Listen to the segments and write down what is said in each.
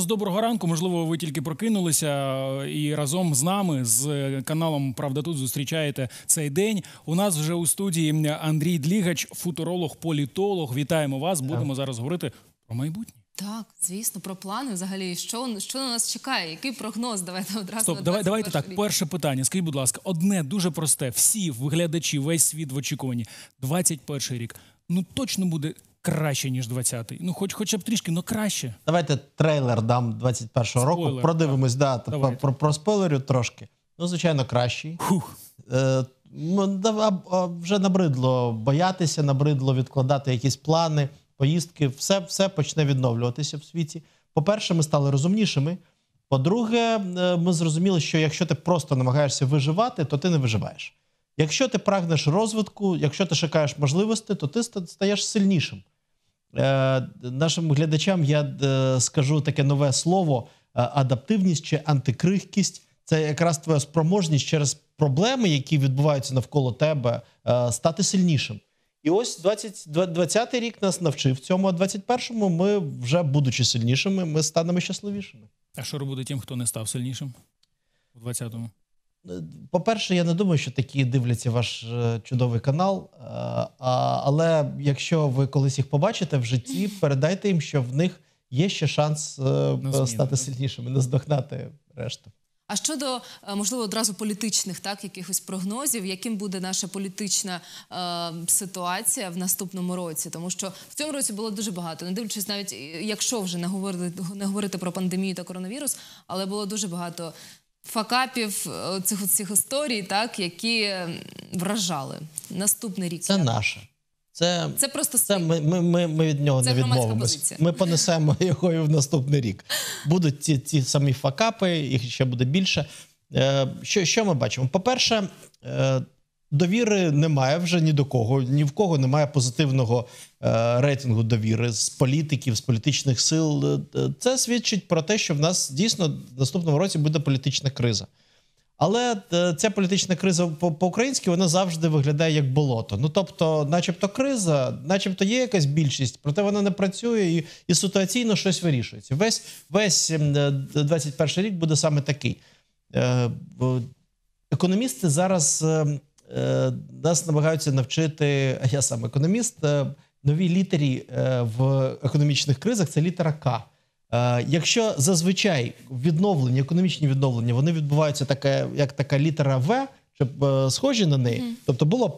раз доброго ранку. Можливо, ви тільки прокинулися е, і разом з нами, з е, каналом Правда тут зустрічаєте цей день. У нас вже у студії Андрій Длігач, футуролог, політолог. Вітаємо вас! Будемо зараз говорити про майбутнє. Так, звісно, про плани взагалі. Що що на нас чекає? Який прогноз? Давайте одразу Стоп, давай, давайте так. Рік. Перше питання. Скажіть, будь ласка, одне дуже просте. Всі виглядачі весь світ в очікуванні. 21 рік. Ну точно буде краще, ніж 20-й. Ну, хоч хоча б трішки, але краще. Давайте трейлер дам 21-го року. Продивимось, да, та- про, про спойлерю трошки. Ну, звичайно, кращий. Фух. Е, ну, да, а- а вже набридло боятися, набридло відкладати якісь плани, поїздки. Все, все почне відновлюватися в світі. По-перше, ми стали розумнішими. По-друге, е, ми зрозуміли, що якщо ти просто намагаєшся виживати, то ти не виживаєш. Якщо ти прагнеш розвитку, якщо ти шукаєш можливості, то ти стаєш сильнішим. Е, нашим глядачам я е, скажу таке нове слово: е, адаптивність чи антикрихкість це якраз твоя спроможність через проблеми, які відбуваються навколо тебе, стати сильнішим. І ось 2020 20 рік нас навчив цьому, а 21-му ми вже, будучи сильнішими, ми станемо щасливішими. А що робити тим, хто не став сильнішим у 20-му? По-перше, я не думаю, що такі дивляться ваш чудовий канал. А, Але якщо ви колись їх побачите в житті, передайте їм, що в них є ще шанс е, стати сильнішими, не здогнати решту. А щодо е, можливо одразу політичних, так якихось прогнозів, яким буде наша політична е, ситуація в наступному році, тому що в цьому році було дуже багато, не дивлячись, навіть е, якщо вже не говорити, не говорити про пандемію та коронавірус, але було дуже багато факапів е, цих цих історій, так які е, вражали наступний рік. Це наше. Це це просто це ми ми, ми, ми від нього це не відмовимося. Ми понесемо його і в наступний рік. Будуть ті ці самі факапи, їх ще буде більше. Е, що що ми бачимо? По перше, Довіри немає вже ні до кого, ні в кого немає позитивного е, рейтингу довіри з політиків, з політичних сил. Е, е, це свідчить про те, що в нас дійсно в наступному році буде політична криза. Але ця політична криза по-українськи вона завжди виглядає як болото. Ну тобто, начебто, криза, начебто, є якась більшість, проте вона не працює і і ситуаційно щось вирішується. Весь весь 21 рік буде саме такий. Економісти зараз ем, Е, нас намагаються навчити, а я сам економіст, е, нові літері е, в економічних кризах це літера К. Якщо зазвичай відновлення, економічні відновлення, вони відбуваються таке, як така літера В, щоб схожі на неї, mm. тобто було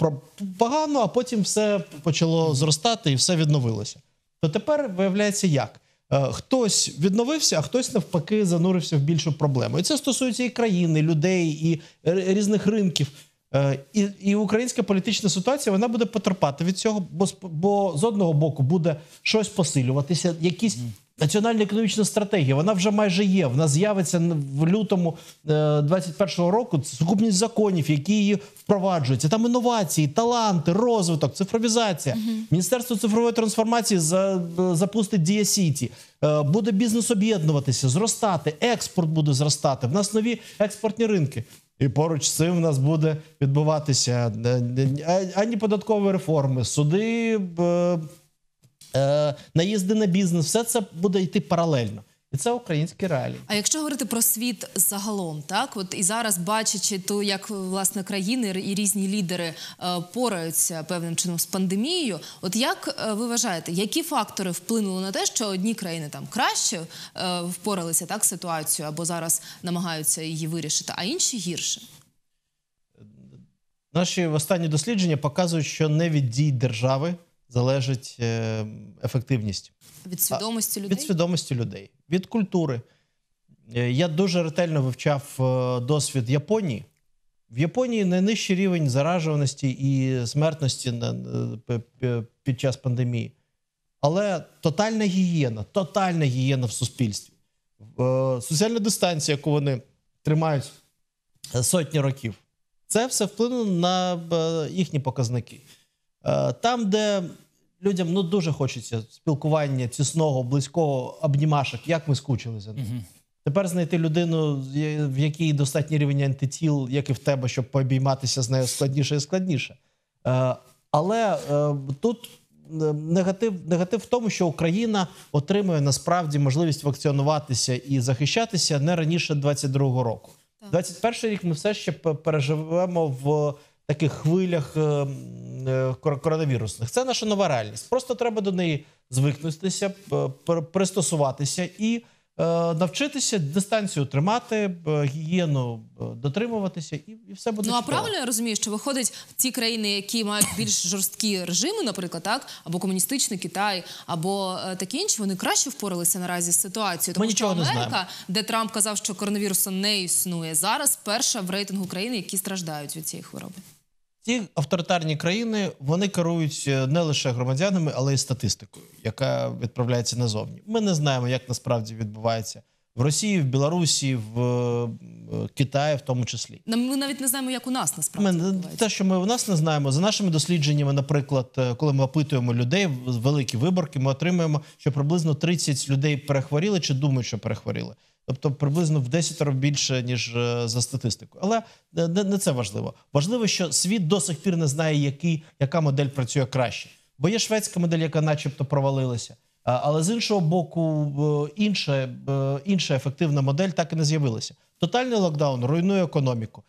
погано, а потім все почало зростати і все відновилося. То тепер виявляється, як хтось відновився, а хтось навпаки занурився в більшу проблему. І це стосується і країни, людей, і різних ринків. Е, і і українська політична ситуація вона буде потерпати від цього, бо бо з одного боку буде щось посилюватися. Якісь національна економічна стратегія. Вона вже майже є. Вона з'явиться в лютому 21-го е, року. Сукупність законів, які її впроваджуються. Там інновації, таланти, розвиток, цифровізація. Угу. Міністерство цифрової трансформації за, е, запустить Дія Сіті. Буде бізнес об'єднуватися, зростати, експорт буде зростати. В нас нові експортні ринки. І поруч з цим в нас буде відбуватися е, е, е, ані податкові реформи, суди, наїзди на бізнес. Все це буде йти паралельно. І це українські реалії. А якщо говорити про світ загалом, так от і зараз бачачи то, як власне країни і різні лідери е, пораються певним чином з пандемією, от як е, ви вважаєте, які фактори вплинули на те, що одні країни там краще е, впоралися так ситуацію або зараз намагаються її вирішити, а інші гірше? Наші останні дослідження показують, що не від дій держави залежить ефективність від свідомості людей. Від свідомості людей від культури. Е, я дуже ретельно вивчав е, досвід Японії. В Японії найнижчий рівень заражуваності і смертності е, під час пандемії. Але тотальна гігієна, тотальна гігієна в суспільстві, соціальна дистанція, яку вони тримають сотні років, це все вплинуло на їхні показники. Там, де людям ну дуже хочеться спілкування тісного, близького, обнімашок. Як ми скучилися? Угу. Тепер знайти людину, в якій достатній рівень антитіл, як і в тебе, щоб пообійматися з нею складніше і складніше. Е, але е, тут е, негатив негатив в тому, що Україна отримує насправді можливість вакціонуватися і захищатися не раніше 22-го року. 21-й рік ми все ще переживемо в таких хвилях е, е, коронавірусних. Це наша нова реальність. Просто треба до неї звикнутися, пристосуватися і. Е, навчитися дистанцію тримати, гігієну дотримуватися, і і все буде. Ну а правильно я розумію, що виходить ті країни, які мають більш жорсткі режими, наприклад, так або комуністичний Китай, або е, такі інші, вони краще впоралися наразі з ситуацією. Тому Ми що Америка, де Трамп казав, що коронавірусу не існує зараз, перша в рейтингу країни, які страждають від цієї хвороби. Ці авторитарні країни вони керують е, не лише громадянами, але й статистикою, яка відправляється назовні. Ми не знаємо, як насправді відбувається в Росії, в Білорусі, в е, Китаї, в тому числі. Ми навіть не знаємо, як у нас насправді ми, те, що ми у нас не знаємо за нашими дослідженнями. Наприклад, е, коли ми опитуємо людей в великі виборки, ми отримуємо, що приблизно 30 людей перехворіли чи думають, що перехворіли тобто приблизно в 10 років більше ніж е, за статистику, Але е, не, не це важливо. Важливо, що світ до сих пір не знає, який, яка модель працює краще, бо є шведська модель, яка, начебто, провалилася. Але з іншого боку, е, інша інша ефективна модель так і не з'явилася. Тотальний локдаун руйнує економіку,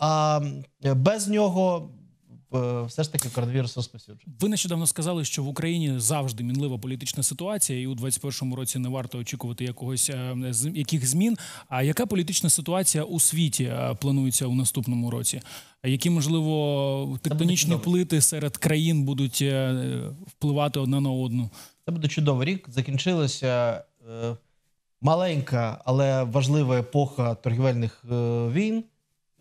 а без нього все ж таки коронавірус розповсюджений. Ви нещодавно сказали, що в Україні завжди мінлива політична ситуація, і у 21-му році не варто очікувати якогось е, яких змін. А яка політична ситуація у світі е, планується у наступному році? Які можливо тектонічні плити серед країн будуть е, впливати одна на одну? Це буде чудовий рік. Закінчилося. Маленька, але важлива епоха торгівельних війн.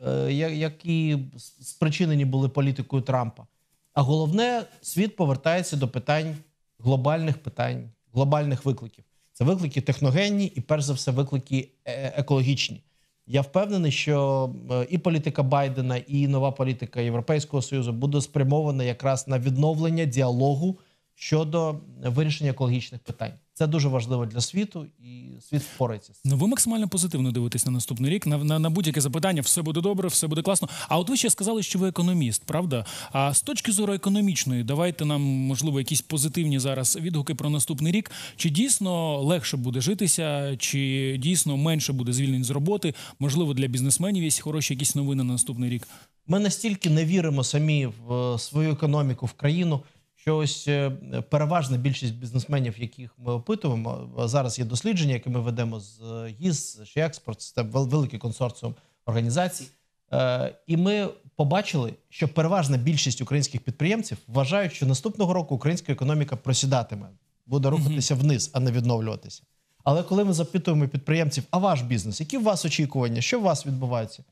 Е, які спричинені були політикою Трампа. А головне, світ повертається до питань глобальних питань, глобальних викликів. Це виклики техногенні і, перш за все, виклики е, екологічні. Я впевнений, що е, і політика Байдена, і нова політика Європейського союзу буде спрямована якраз на відновлення діалогу щодо вирішення екологічних питань. Це дуже важливо для світу, і світ впорається. Ну ви максимально позитивно дивитесь на наступний рік. На на, на будь-яке запитання, все буде добре, все буде класно. А от ви ще сказали, що ви економіст, правда? А з точки зору економічної, давайте нам можливо якісь позитивні зараз відгуки про наступний рік. Чи дійсно легше буде житися, чи дійсно менше буде звільнень з роботи? Можливо, для бізнесменів є хороші якісь новини на наступний рік. Ми настільки не віримо самі в е, свою економіку в країну що ось е, переважна більшість бізнесменів, яких ми опитуємо зараз. Є дослідження, які ми ведемо з ГІС, е, Експорт, це великий консорціум організацій. Е, і ми побачили, що переважна більшість українських підприємців вважають, що наступного року українська економіка просідатиме, буде рухатися вниз, а не відновлюватися. Але коли ми запитуємо підприємців, а ваш бізнес, які у вас очікування, що у вас відбувається?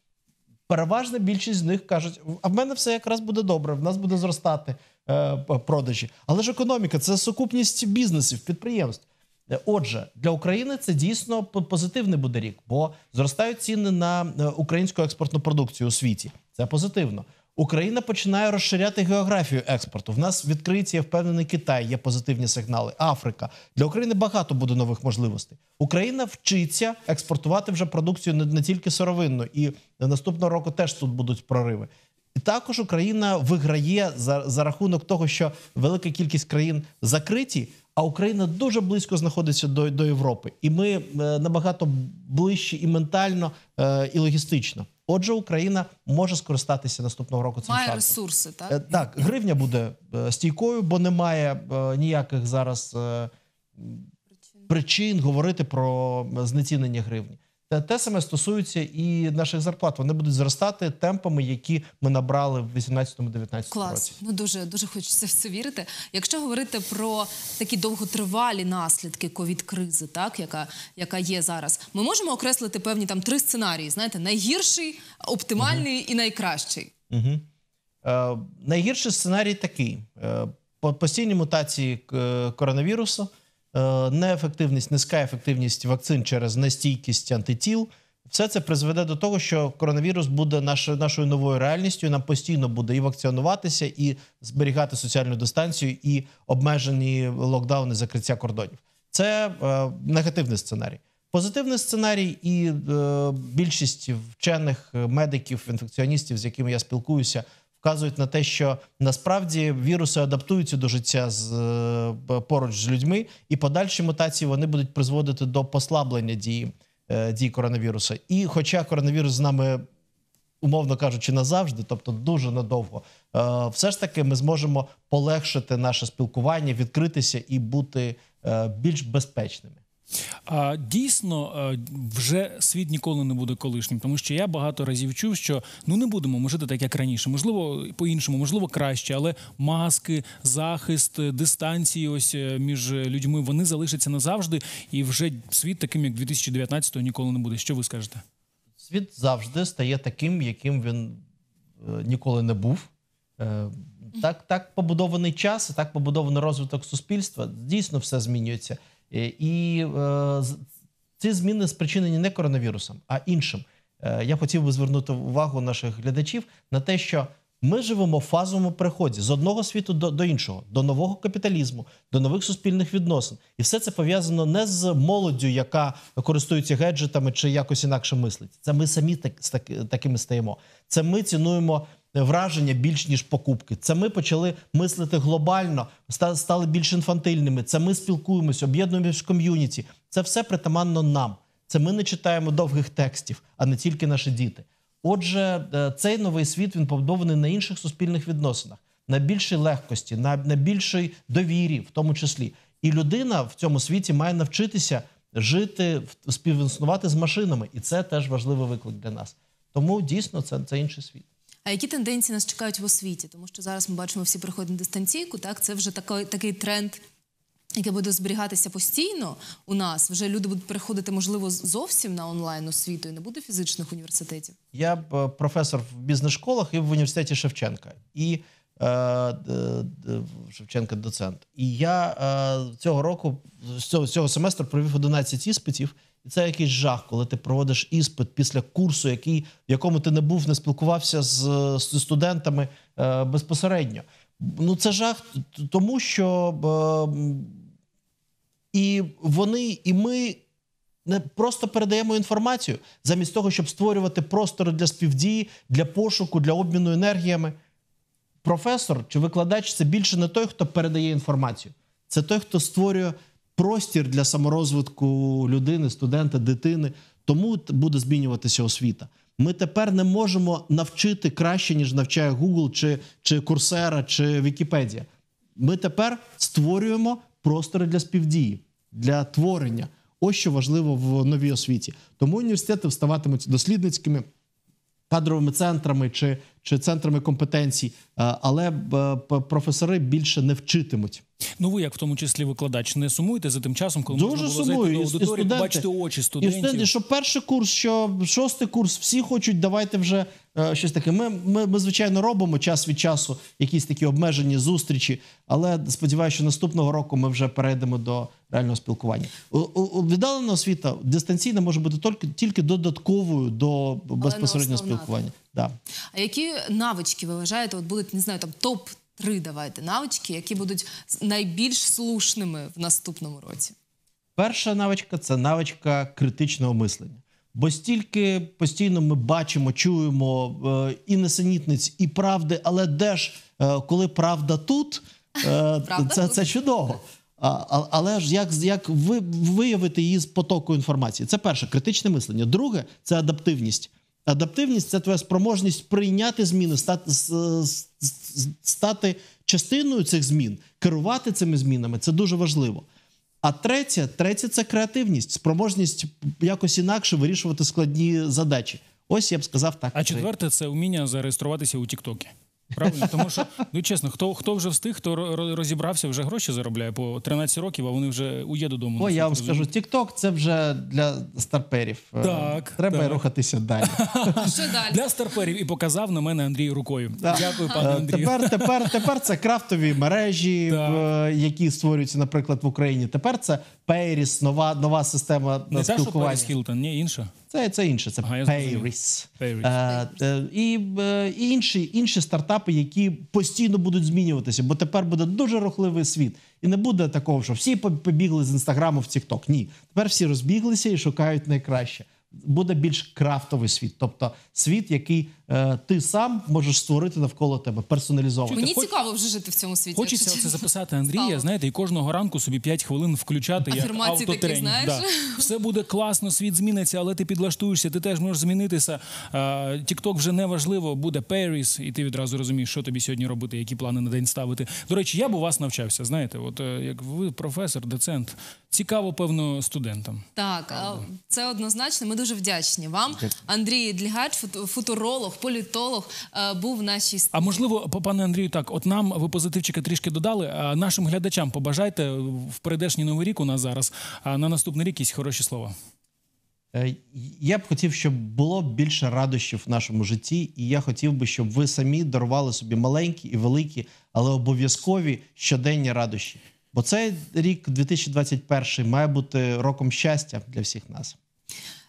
Переважна більшість з них кажуть: а в мене все якраз буде добре, в нас буде зростати. Е, продажі. Але ж економіка це сукупність бізнесів, підприємств. Е, отже, для України це дійсно позитивний буде рік, бо зростають ціни на е, українську експортну продукцію у світі. Це позитивно. Україна починає розширяти географію експорту. В нас відкриється, я впевнений, Китай є позитивні сигнали. Африка для України багато буде нових можливостей. Україна вчиться експортувати вже продукцію не не тільки сировинну, і наступного року теж тут будуть прориви також Україна виграє за, за рахунок того, що велика кількість країн закриті. А Україна дуже близько знаходиться до до Європи, і ми е, набагато ближчі і ментально, е, і логістично. Отже, Україна може скористатися наступного року. цим Має шансом. ресурси, так е, так гривня буде е, стійкою, бо немає е, ніяких зараз е, причин. причин говорити про знецінення гривні. Е, те саме стосується і наших зарплат. Вони будуть зростати темпами, які ми набрали в 18-19 році. Ну дуже дуже хочеться в це вірити. Якщо говорити про такі довготривалі наслідки ковід кризи, яка яка є зараз, ми можемо окреслити певні там три сценарії: знаєте, найгірший, оптимальний угу. і найкращий. Угу. Е, Найгірший сценарій такий: е, постійні мутації е, коронавірусу. Е, неефективність, низька ефективність вакцин через нестійкість антитіл. Все це призведе до того, що коронавірус буде нашою нашою новою реальністю. Нам постійно буде і вакціонуватися, і зберігати соціальну дистанцію, і обмежені локдауни, закриття кордонів. Це е, негативний сценарій. Позитивний сценарій, і е, більшість вчених медиків, інфекціоністів, з якими я спілкуюся, вказують на те, що насправді віруси адаптуються до життя з е, поруч з людьми, і подальші мутації вони будуть призводити до послаблення дії е, дій коронавірусу. І, хоча коронавірус з нами. Умовно кажучи, назавжди, тобто дуже надовго, е, все ж таки, ми зможемо полегшити наше спілкування, відкритися і бути більш безпечними. А дійсно вже світ ніколи не буде колишнім, тому що я багато разів чув, що ну не будемо ми жити так, як раніше, можливо, по-іншому, можливо, краще, але маски, захист, дистанції, ось е, між людьми вони залишаться назавжди, і вже світ таким, як 2019-го, ніколи не буде. Що ви скажете? Світ завжди стає таким, яким він е, ніколи не був. Е, так, так побудований час, так побудований розвиток суспільства. Дійсно, все змінюється. Е, і е, ці зміни спричинені не коронавірусом, а іншим. Е, я хотів би звернути увагу наших глядачів на те, що ми живемо в фазовому переході з одного світу до, до іншого, до нового капіталізму, до нових суспільних відносин, і все це пов'язано не з молоддю, яка користується геджетами чи якось інакше мислить. Це ми самі так, так такими стаємо. Це ми цінуємо враження більш ніж покупки. Це ми почали мислити глобально, стали більш інфантильними. Це ми спілкуємося, об'єднуємося в ком'юніті. Це все притаманно нам. Це ми не читаємо довгих текстів, а не тільки наші діти. Отже, е, цей новий світ він побудований на інших суспільних відносинах, на більшій легкості, на, на більшій довірі, в тому числі. І людина в цьому світі має навчитися жити, співіснувати з машинами, і це теж важливий виклик для нас. Тому дійсно це, це інший світ. А які тенденції нас чекають в освіті? Тому що зараз ми бачимо всі приходять на дистанційку. Так, це вже такий, такий тренд. який буде зберігатися постійно у нас, вже люди будуть переходити, можливо, зовсім на онлайн освіту і не буде фізичних університетів. Я е, професор в бізнес-школах і в університеті Шевченка, і е, е, Шевченка доцент. І я е, цього року з цього, цього семестру провів 11 іспитів, і це якийсь жах, коли ти проводиш іспит після курсу, який, в якому ти не був, не спілкувався з, з студентами е, безпосередньо. Ну це жах, тому що е, і вони, і ми не просто передаємо інформацію замість того, щоб створювати простори для співдії, для пошуку, для обміну енергіями. Професор чи викладач це більше не той, хто передає інформацію, це той, хто створює простір для саморозвитку людини, студента, дитини. Тому буде змінюватися освіта. Ми тепер не можемо навчити краще, ніж навчає Google чи чи Курсера чи Вікіпедія. Ми тепер створюємо простори для співдії, для творення. Ось що важливо в новій освіті. Тому університети вставатимуть дослідницькими кадровими центрами чи, чи центрами компетенцій, е, але е, професори більше не вчитимуть. Ну ви як в тому числі викладач, не сумуєте за тим часом, коли Дуже можна було сумую. зайти до аудиторії, і очі студентів. І студенти, що перший курс, що шостий курс, всі хочуть, давайте вже е, щось таке. Ми, ми, ми, звичайно, робимо час від часу якісь такі обмежені зустрічі, але сподіваюся, що наступного року ми вже перейдемо до реального спілкування. У, у, віддалена освіта дистанційна може бути тільки тільки додатковою до безпосереднього спілкування. Да. А які навички ви вважаєте, от будуть не знаю, там топ три давайте навички, які будуть найбільш слушними в наступному році? Перша навичка це навичка критичного мислення. Бо стільки постійно ми бачимо, чуємо е, і несенітниць, і правди, але де ж е, коли правда тут, е, правда це тут? це чудово. А, Але ж як як ви виявити її з потоку інформації? Це перше критичне мислення. Друге це адаптивність. Адаптивність це твоя спроможність прийняти зміни, стати стати частиною цих змін, керувати цими змінами це дуже важливо. А третє, третє це креативність, спроможність якось інакше вирішувати складні задачі. Ось я б сказав так. А четверте це вміння зареєструватися у Тіктокі. Правильно, тому що ну чесно, хто хто вже встиг, хто розібрався, вже гроші заробляє по 13 років, а вони вже ує додому. О, я вам скажу, Тікток це вже для старперів. Е, так треба так. рухатися далі. далі для старперів і показав на мене Андрій рукою. Так. Дякую, пане е, Андрію. Тепер, тепер, тепер це крафтові мережі, е, так. які створюються, наприклад, в Україні. Тепер це Пейріс, нова нова система Не спілкування. Та, що Пейріс Хілтон, ні інша. Це це інше, це ага, Paris. Е, е, і е, інші інші стартапи, які постійно будуть змінюватися, бо тепер буде дуже рухливий світ, і не буде такого, що всі побігли з інстаграму в Тікток. Ні, тепер всі розбіглися і шукають найкраще. Буде більш крафтовий світ, тобто світ, який Е, ти сам можеш створити навколо тебе персоналізовано. Мені Хоч... цікаво вже жити в цьому світі. Хочеться це записати Андрія. Стало. Знаєте, і кожного ранку собі 5 хвилин включати Афірмації як автотренінг. Такі, Да. Все буде класно, світ зміниться, але ти підлаштуєшся, ти теж можеш змінитися. Тікток вже не важливо, буде Періс, і ти відразу розумієш, що тобі сьогодні робити, які плани на день ставити. До речі, я б у вас навчався. Знаєте, от е, як ви професор, доцент, цікаво, певно, студентам. Так, це однозначно. Ми дуже вдячні вам. Андрій Длігач, футуролог політолог е, був в нашій студії. А можливо, пане Андрію, так от нам ви позитивчика трішки додали. А нашим глядачам побажайте в передешній новий рік у нас зараз. А на наступний рік якісь хороші слова. Е, я б хотів, щоб було більше радощів в нашому житті, і я хотів би, щоб ви самі дарували собі маленькі і великі, але обов'язкові щоденні радощі. Бо цей рік, 2021, має бути роком щастя для всіх нас.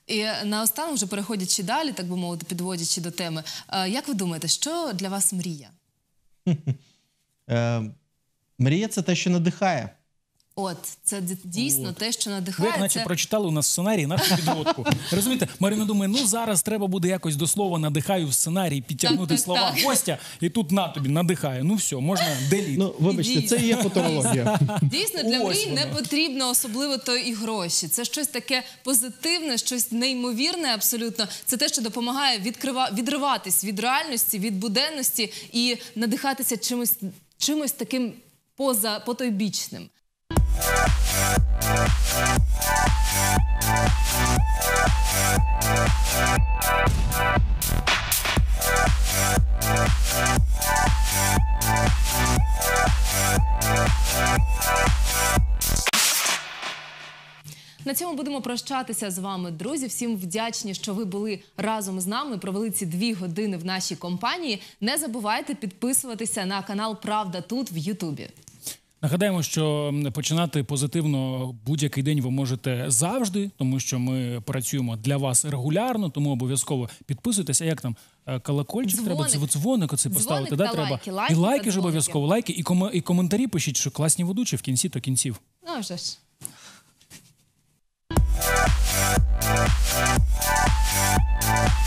І наостанок, вже переходячи далі, так би мовити, підводячи до теми, е, як ви думаєте, що для вас мрія? Е, мрія це те, що надихає. От це дійсно От. те, що надихає. Ви, наче це... прочитали у нас сценарій сценарії нашу підводку. Розумієте, Марина думає, ну зараз треба буде якось до слова надихаю в сценарії підтягнути так, так, слова так. гостя, і тут на тобі надихає. Ну все, можна деліт. Ну вибачте, це є фотологія. Дійсно, для мрій не потрібно особливо то і гроші. Це щось таке позитивне, щось неймовірне. Абсолютно це те, що допомагає відкрива... відриватись від реальності, від буденності і надихатися чимось чимось таким поза потойбічним. На цьому будемо прощатися з вами, друзі. Всім вдячні, що ви були разом з нами. Провели ці дві години в нашій компанії. Не забувайте підписуватися на канал Правда тут в Ютубі. Нагадаємо, що починати позитивно будь-який день ви можете завжди, тому що ми працюємо для вас регулярно, тому обов'язково підписуйтесь. А Як там е, колокольчик Дзвоник. треба дзвоник оцей поставити? Дзвоник да, треба лайки, лайки і лайки ж обов'язково лайки, і ком і коментарі пишіть, що класні ведучі в кінці то кінців. Ну вже ж. Thank you.